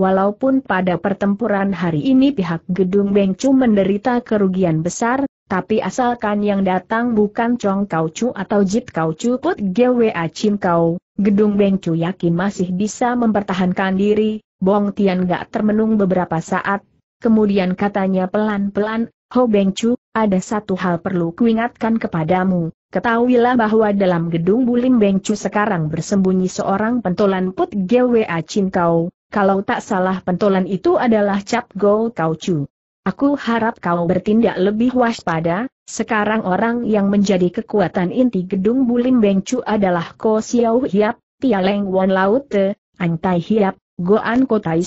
Walaupun pada pertempuran hari ini pihak gedung Chu menderita kerugian besar, tapi asalkan yang datang bukan Chong Kau Chu atau Jit Kau Chu Put Gwa Acin Kau, gedung Chu yakin masih bisa mempertahankan diri, Bong Tian gak termenung beberapa saat, kemudian katanya pelan-pelan Ho Beng Chu, ada satu hal perlu kuingatkan kepadamu, ketahuilah bahwa dalam gedung Bulim Beng Chu sekarang bersembunyi seorang pentolan Put Gwa Chin Kau, kalau tak salah pentolan itu adalah Cap Go Kau Chu. Aku harap kau bertindak lebih waspada, sekarang orang yang menjadi kekuatan inti gedung Bulim Beng Chu adalah Ko Xiao Hiap, Tia Leng Wan Laute, Ang Tai Hiap, Goan Tai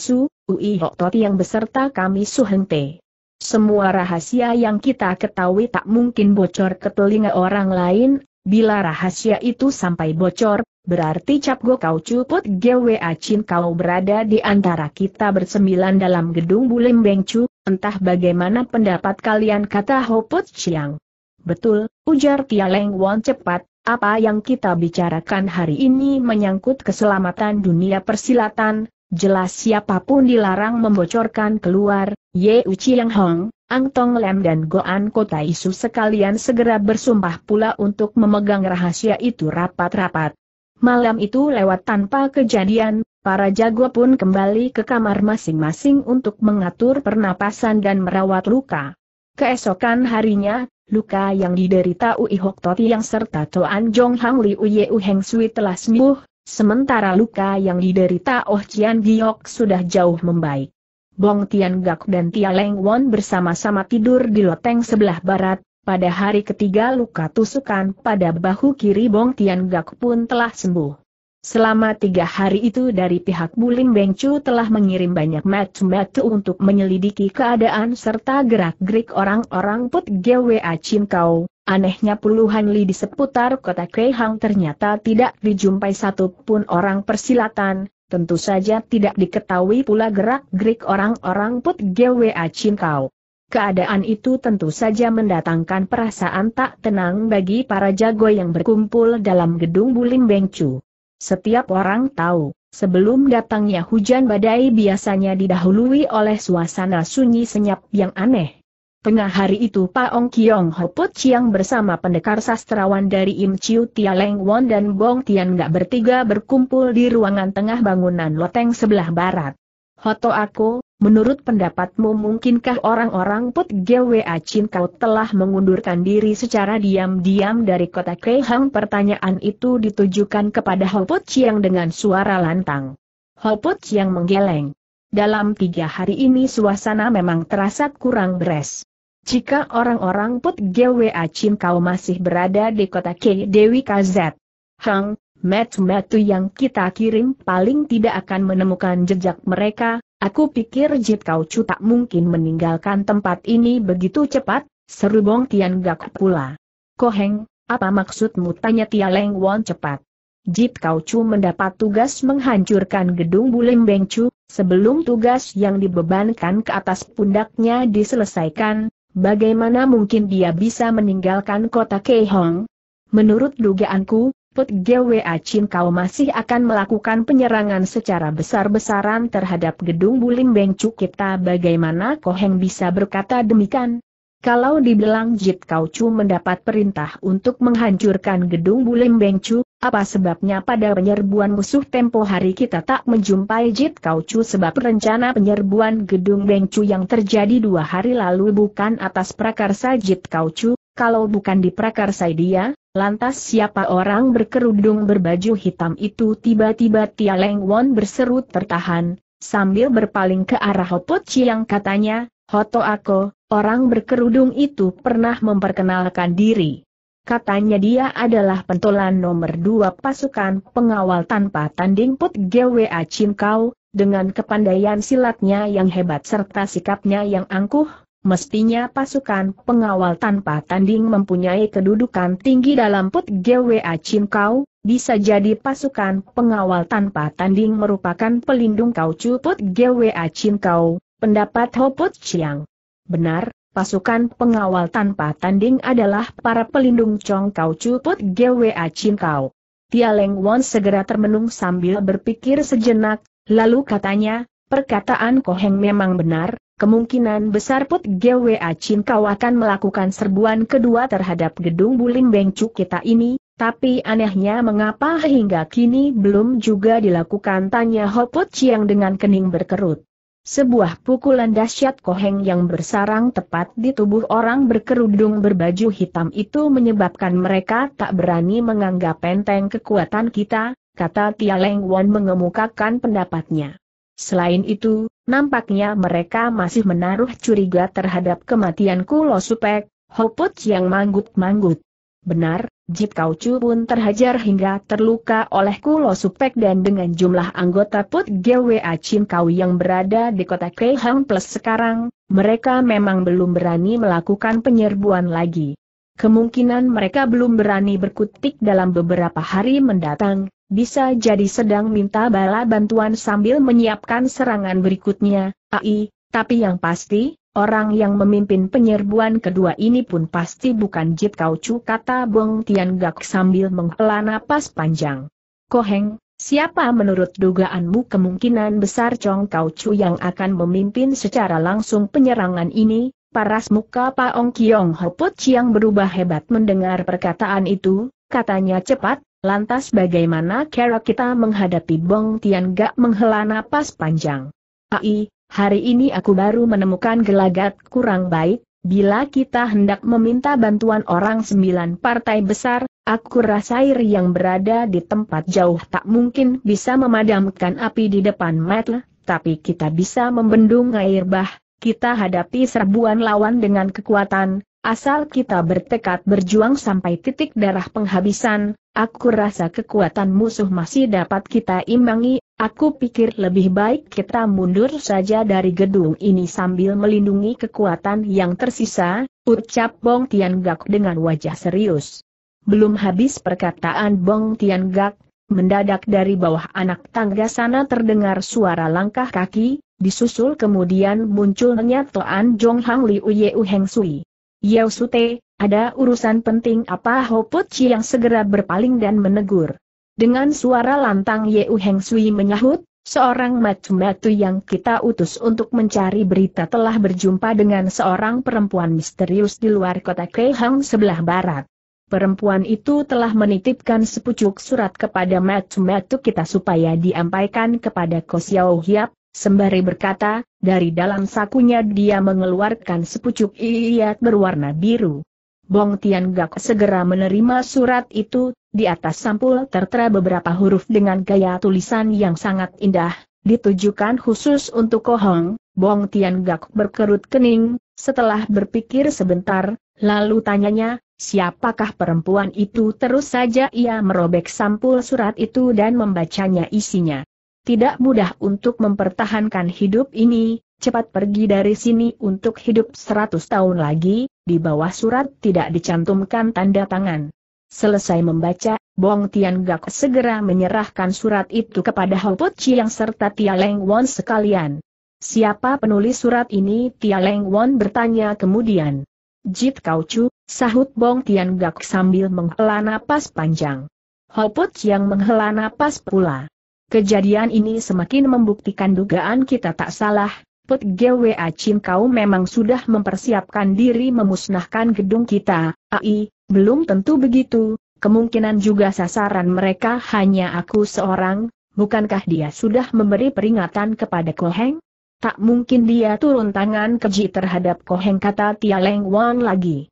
Ui Hok Toti yang beserta kami Suhente. Semua rahasia yang kita ketahui tak mungkin bocor ke telinga orang lain, bila rahasia itu sampai bocor, berarti cap go kau cuput GWA acin kau berada di antara kita bersembilan dalam gedung Bulim Bengcu, entah bagaimana pendapat kalian kata Hopot Chiang. Betul, ujar Tia Leng Won cepat, apa yang kita bicarakan hari ini menyangkut keselamatan dunia persilatan, Jelas siapapun dilarang membocorkan keluar, Ye Uchiang Hong, Ang Tong Lem dan Goan Kota Isu sekalian segera bersumpah pula untuk memegang rahasia itu rapat-rapat. Malam itu lewat tanpa kejadian, para jago pun kembali ke kamar masing-masing untuk mengatur pernapasan dan merawat luka. Keesokan harinya, luka yang diderita Ui Hok Toti yang serta Toan Jong Hang Li Uye U Heng Sui telah sembuh, sementara luka yang diderita Oh Cian Giok sudah jauh membaik. Bong Tian Gak dan Tia Leng Won bersama-sama tidur di loteng sebelah barat, pada hari ketiga luka tusukan pada bahu kiri Bong Tian Gak pun telah sembuh. Selama tiga hari itu dari pihak Bulim Bengcu telah mengirim banyak matu-matu untuk menyelidiki keadaan serta gerak-gerik orang-orang Put Gwa Chin Kau, Anehnya puluhan li di seputar kota Kehang ternyata tidak dijumpai satupun orang persilatan, tentu saja tidak diketahui pula gerak-gerik orang-orang put GWA Cinkau. Keadaan itu tentu saja mendatangkan perasaan tak tenang bagi para jago yang berkumpul dalam gedung Bulim Bengcu. Setiap orang tahu, sebelum datangnya hujan badai biasanya didahului oleh suasana sunyi senyap yang aneh. Tengah hari itu Pak Ong Kiong Put Chiang bersama pendekar sastrawan dari Im Chiu Tia Leng Won dan Bong Tian tidak bertiga berkumpul di ruangan tengah bangunan loteng sebelah barat. Hoto aku, menurut pendapatmu mungkinkah orang-orang Put Gwa Chin kau telah mengundurkan diri secara diam-diam dari kota Keihang? Pertanyaan itu ditujukan kepada Put Chiang dengan suara lantang. Put Chiang menggeleng. Dalam tiga hari ini suasana memang terasa kurang beres. Jika orang-orang Put Gwa Cim kau masih berada di kota K. Dewi KZ. Hang, metu-metu yang kita kirim paling tidak akan menemukan jejak mereka, aku pikir Jit Kau cu tak mungkin meninggalkan tempat ini begitu cepat, seru Bong Tian Gak pula. Koheng, apa maksudmu tanya Tia Leng Won cepat. Jit Kau Chu mendapat tugas menghancurkan gedung Bulim Beng Chu, sebelum tugas yang dibebankan ke atas pundaknya diselesaikan, Bagaimana mungkin dia bisa meninggalkan kota Keihong? Menurut dugaanku, Put Gwa Chin Kau masih akan melakukan penyerangan secara besar-besaran terhadap gedung Bulim Beng Cuk kita bagaimana Koheng bisa berkata demikian? Kalau dibilang Jit Kaucu mendapat perintah untuk menghancurkan gedung Bulim Chu, apa sebabnya pada penyerbuan musuh tempo hari kita tak menjumpai Jit Kaucu sebab rencana penyerbuan gedung Chu yang terjadi dua hari lalu bukan atas prakarsa Jit Kaucu, kalau bukan di diprakarsai dia, lantas siapa orang berkerudung berbaju hitam itu tiba-tiba Tia Leng Won berserut tertahan, sambil berpaling ke arah Chi yang katanya, Hoto Ako, orang berkerudung itu pernah memperkenalkan diri. Katanya dia adalah pentolan nomor dua pasukan pengawal tanpa tanding Put GWA Kau, dengan kepandaian silatnya yang hebat serta sikapnya yang angkuh, mestinya pasukan pengawal tanpa tanding mempunyai kedudukan tinggi dalam Put GWA Kau. bisa jadi pasukan pengawal tanpa tanding merupakan pelindung kau Put GWA Kau. Pendapat Hoput Chiang. Benar, pasukan pengawal tanpa tanding adalah para pelindung Chong Kau Cuput GWA Chin Kau. Tia Leng Won segera termenung sambil berpikir sejenak, lalu katanya, perkataan Koheng memang benar, kemungkinan besar Put GWA Chin Kau akan melakukan serbuan kedua terhadap gedung Bulim Bengcu kita ini, tapi anehnya mengapa hingga kini belum juga dilakukan tanya Hoput Chiang dengan kening berkerut. Sebuah pukulan dahsyat koheng yang bersarang tepat di tubuh orang berkerudung berbaju hitam itu menyebabkan mereka tak berani menganggap penteng kekuatan kita, kata Tia Leng Wan mengemukakan pendapatnya. Selain itu, nampaknya mereka masih menaruh curiga terhadap kematian Kulo Supek, Hoput yang manggut-manggut. Benar, Jip Kaucu pun terhajar hingga terluka oleh Kulo Supek dan dengan jumlah anggota Put GWA Chin Kau yang berada di kota Hang Plus sekarang, mereka memang belum berani melakukan penyerbuan lagi. Kemungkinan mereka belum berani berkutik dalam beberapa hari mendatang, bisa jadi sedang minta bala bantuan sambil menyiapkan serangan berikutnya, AI, tapi yang pasti, Orang yang memimpin penyerbuan kedua ini pun pasti bukan Jip Kau Chu kata Bong Tian Gak sambil menghela napas panjang. Koheng, siapa menurut dugaanmu kemungkinan besar Chong Kau Chu yang akan memimpin secara langsung penyerangan ini? Paras muka Ong Kiong Hoput Chiang berubah hebat mendengar perkataan itu, katanya cepat, lantas bagaimana cara kita menghadapi Bong Tian Gak menghela napas panjang? Ai, hari ini aku baru menemukan gelagat kurang baik, bila kita hendak meminta bantuan orang sembilan partai besar, aku rasa air yang berada di tempat jauh tak mungkin bisa memadamkan api di depan mata, tapi kita bisa membendung air bah, kita hadapi serbuan lawan dengan kekuatan, asal kita bertekad berjuang sampai titik darah penghabisan, aku rasa kekuatan musuh masih dapat kita imbangi, Aku pikir lebih baik kita mundur saja dari gedung ini sambil melindungi kekuatan yang tersisa, ucap Bong Tian Gak dengan wajah serius. Belum habis perkataan Bong Tian Gak, mendadak dari bawah anak tangga sana terdengar suara langkah kaki, disusul kemudian muncul Toan Jong Hang Liu Ye U Heng Sui. Yeo Sute, ada urusan penting apa Ho Put Chi yang segera berpaling dan menegur. Dengan suara lantang Ye U Heng Sui menyahut, seorang matu-matu yang kita utus untuk mencari berita telah berjumpa dengan seorang perempuan misterius di luar kota Kehang sebelah barat. Perempuan itu telah menitipkan sepucuk surat kepada matu-matu kita supaya diampaikan kepada Kosiao Hiap, sembari berkata, dari dalam sakunya dia mengeluarkan sepucuk iat berwarna biru. Bong Tian Gak segera menerima surat itu, di atas sampul tertera beberapa huruf dengan gaya tulisan yang sangat indah, ditujukan khusus untuk Kohong, Bong Tian Gak berkerut kening, setelah berpikir sebentar, lalu tanyanya, siapakah perempuan itu terus saja ia merobek sampul surat itu dan membacanya isinya. Tidak mudah untuk mempertahankan hidup ini, cepat pergi dari sini untuk hidup seratus tahun lagi, di bawah surat tidak dicantumkan tanda tangan. Selesai membaca, Bong Tian Gak segera menyerahkan surat itu kepada Hao Chi yang serta Tia Leng Won sekalian. Siapa penulis surat ini? Tia Leng Won bertanya kemudian. Jit Kau Chu, sahut Bong Tian Gak sambil menghela napas panjang. Hao Chi yang menghela napas pula. Kejadian ini semakin membuktikan dugaan kita tak salah, Put GWA Chin kau memang sudah mempersiapkan diri memusnahkan gedung kita, ai, belum tentu begitu, kemungkinan juga sasaran mereka hanya aku seorang, bukankah dia sudah memberi peringatan kepada Koheng? Tak mungkin dia turun tangan keji terhadap Koheng kata Tia Leng Wan lagi.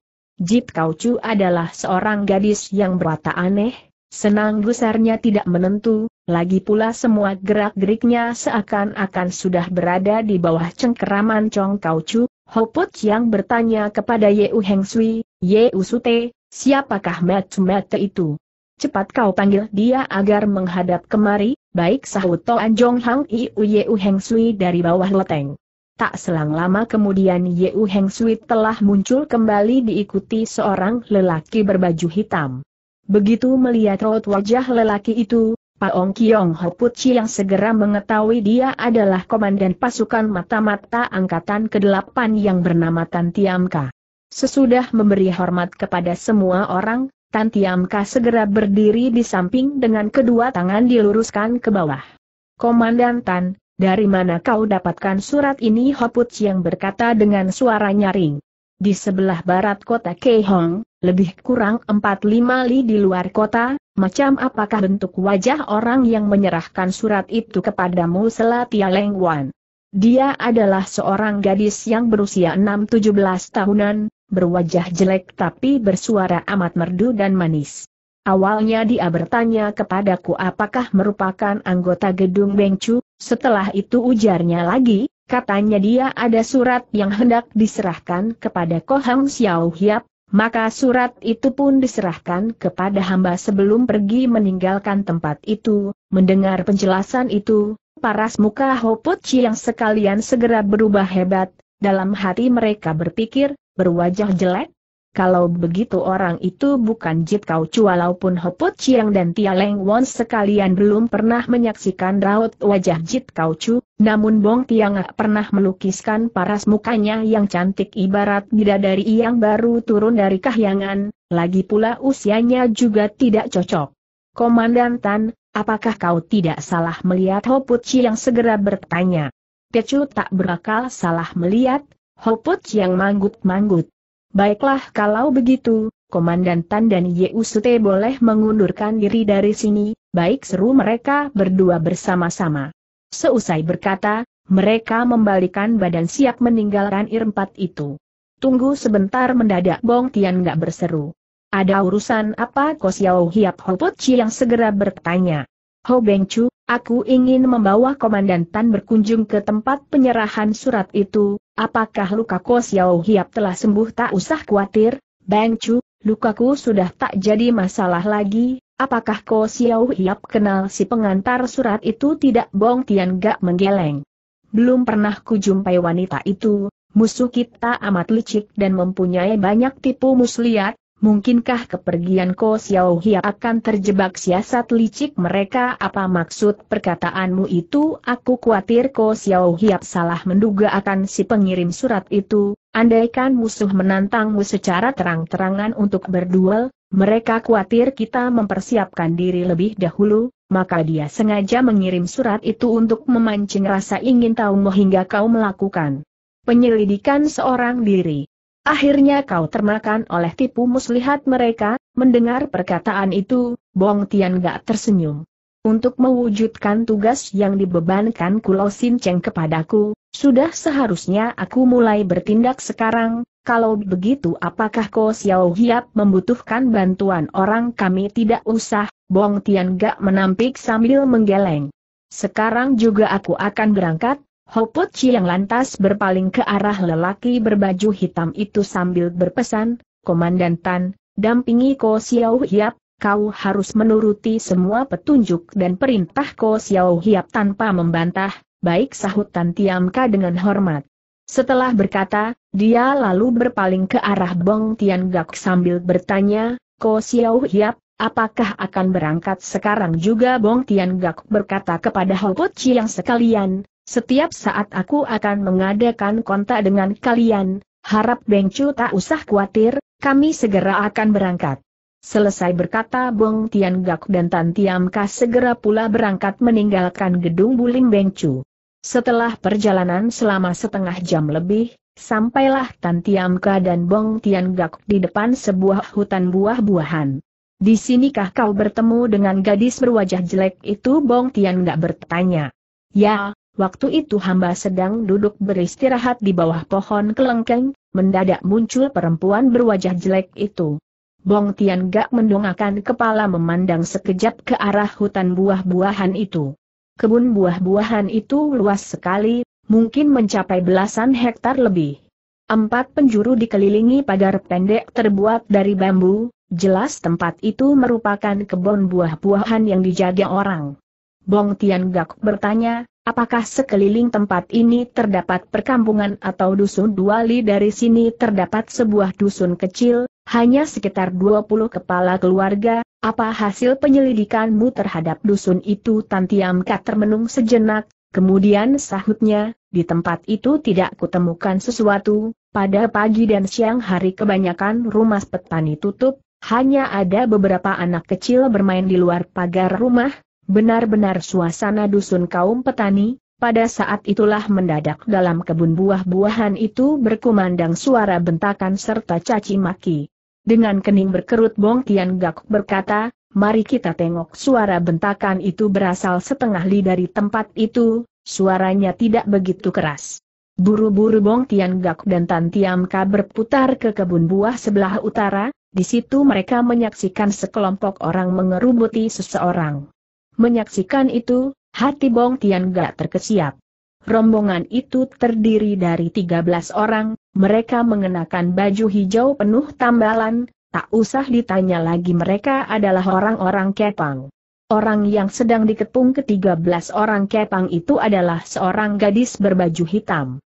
Kau Chu adalah seorang gadis yang berata aneh, Senang gusarnya tidak menentu, lagi pula semua gerak-geriknya seakan-akan sudah berada di bawah cengkeraman Chong Kau Chu, Hoput yang bertanya kepada Ye U Heng Sui, Ye U Sute, siapakah Matsu-Mate itu? Cepat kau panggil dia agar menghadap kemari, baik sahut Toan Jong Hang I U Ye U Heng Sui dari bawah loteng. Tak selang lama kemudian Ye U Heng Sui telah muncul kembali diikuti seorang lelaki berbaju hitam. Begitu melihat raut wajah lelaki itu, Paong Kiong Hoputci yang segera mengetahui dia adalah komandan pasukan mata-mata angkatan ke-8 yang bernama Tan Tiamka. Sesudah memberi hormat kepada semua orang, Tan Tiamka segera berdiri di samping dengan kedua tangan diluruskan ke bawah. Komandan Tan, dari mana kau dapatkan surat ini Hoputci yang berkata dengan suara nyaring. Di sebelah barat kota Keihong, lebih kurang 4-5 li di luar kota, macam apakah bentuk wajah orang yang menyerahkan surat itu kepadamu Selatia Lengwan. Dia adalah seorang gadis yang berusia 6-17 tahunan, berwajah jelek tapi bersuara amat merdu dan manis. Awalnya dia bertanya kepadaku apakah merupakan anggota gedung Bengcu, setelah itu ujarnya lagi, katanya dia ada surat yang hendak diserahkan kepada Kohang Xiao Hiap, maka surat itu pun diserahkan kepada hamba sebelum pergi meninggalkan tempat itu, mendengar penjelasan itu, paras muka Hoput yang sekalian segera berubah hebat, dalam hati mereka berpikir, berwajah jelek, kalau begitu orang itu bukan Jit Kau walaupun walaupun Hopot Chiang dan Tia Leng Won sekalian belum pernah menyaksikan raut wajah Jit Kau Chu, namun Bong Tiang pernah melukiskan paras mukanya yang cantik ibarat bidadari yang baru turun dari kahyangan, lagi pula usianya juga tidak cocok. Komandan Tan, apakah kau tidak salah melihat Hopot Chiang segera bertanya? Chu tak berakal salah melihat, Hopot Chiang manggut-manggut. Baiklah kalau begitu, Komandan Tan dan Yeusute boleh mengundurkan diri dari sini, baik seru mereka berdua bersama-sama. Seusai berkata, mereka membalikan badan siap meninggalkan irempat itu. Tunggu sebentar mendadak Bong Tian gak berseru. Ada urusan apa Kosiao Hiap Ho Chi yang segera bertanya. Ho Beng Chu, Aku ingin membawa Komandan Tan berkunjung ke tempat penyerahan surat itu, apakah lukaku Xiao Hiap telah sembuh tak usah khawatir, Bang Chu, lukaku sudah tak jadi masalah lagi, apakah Ko Xiao Hiap kenal si pengantar surat itu tidak Bong Tian gak menggeleng. Belum pernah kujumpai wanita itu, musuh kita amat licik dan mempunyai banyak tipu muslihat, Mungkinkah kepergian Ko Xiao Hia akan terjebak siasat licik mereka? Apa maksud perkataanmu itu? Aku khawatir Ko Xiao Hia salah menduga akan si pengirim surat itu. Andaikan musuh menantangmu secara terang-terangan untuk berduel, mereka khawatir kita mempersiapkan diri lebih dahulu, maka dia sengaja mengirim surat itu untuk memancing rasa ingin tahu hingga kau melakukan penyelidikan seorang diri. Akhirnya kau termakan oleh tipu muslihat mereka, mendengar perkataan itu, Bong Tian gak tersenyum. Untuk mewujudkan tugas yang dibebankan Kulau Sin Cheng kepadaku, sudah seharusnya aku mulai bertindak sekarang, kalau begitu apakah Ko Xiao Hiap membutuhkan bantuan orang kami tidak usah, Bong Tian gak menampik sambil menggeleng. Sekarang juga aku akan berangkat, Hopot yang lantas berpaling ke arah lelaki berbaju hitam itu sambil berpesan, Komandan Tan, dampingi Ko Xiao Hiap, kau harus menuruti semua petunjuk dan perintah Ko Xiao Hiap tanpa membantah, baik sahut Tan Tiamka dengan hormat. Setelah berkata, dia lalu berpaling ke arah Bong Tian Gak sambil bertanya, Ko Xiao Hiap, apakah akan berangkat sekarang juga Bong Tian Gak berkata kepada Hopot yang sekalian, setiap saat aku akan mengadakan kontak dengan kalian, harap Beng Chu tak usah khawatir, kami segera akan berangkat. Selesai berkata Bong Tian Gak dan Tan Tiam Ka segera pula berangkat meninggalkan gedung Bulim Beng Chu. Setelah perjalanan selama setengah jam lebih, sampailah Tan Tiam Ka dan Bong Tian Gak di depan sebuah hutan buah-buahan. Di sinikah kau bertemu dengan gadis berwajah jelek itu Bong Tian Gak bertanya. Ya, Waktu itu hamba sedang duduk beristirahat di bawah pohon kelengkeng, mendadak muncul perempuan berwajah jelek itu. Bong Tian Gak mendongakkan kepala memandang sekejap ke arah hutan buah-buahan itu. Kebun buah-buahan itu luas sekali, mungkin mencapai belasan hektar lebih. Empat penjuru dikelilingi pagar pendek terbuat dari bambu, jelas tempat itu merupakan kebun buah-buahan yang dijaga orang. Bong Tian Gak bertanya, Apakah sekeliling tempat ini terdapat perkampungan atau dusun dua li dari sini terdapat sebuah dusun kecil, hanya sekitar 20 kepala keluarga, apa hasil penyelidikanmu terhadap dusun itu Tantiam termenung sejenak, kemudian sahutnya, di tempat itu tidak kutemukan sesuatu, pada pagi dan siang hari kebanyakan rumah petani tutup, hanya ada beberapa anak kecil bermain di luar pagar rumah, Benar-benar suasana dusun kaum petani, pada saat itulah mendadak dalam kebun buah-buahan itu berkumandang suara bentakan serta caci maki. Dengan kening berkerut Bong Tian Gak berkata, mari kita tengok suara bentakan itu berasal setengah li dari tempat itu, suaranya tidak begitu keras. Buru-buru Bong Tian Gak dan Tan Tiam Ka berputar ke kebun buah sebelah utara, di situ mereka menyaksikan sekelompok orang mengerubuti seseorang. Menyaksikan itu, hati Bong Tian gak terkesiap. Rombongan itu terdiri dari 13 orang, mereka mengenakan baju hijau penuh tambalan, tak usah ditanya lagi mereka adalah orang-orang kepang. Orang yang sedang dikepung ke-13 orang kepang itu adalah seorang gadis berbaju hitam.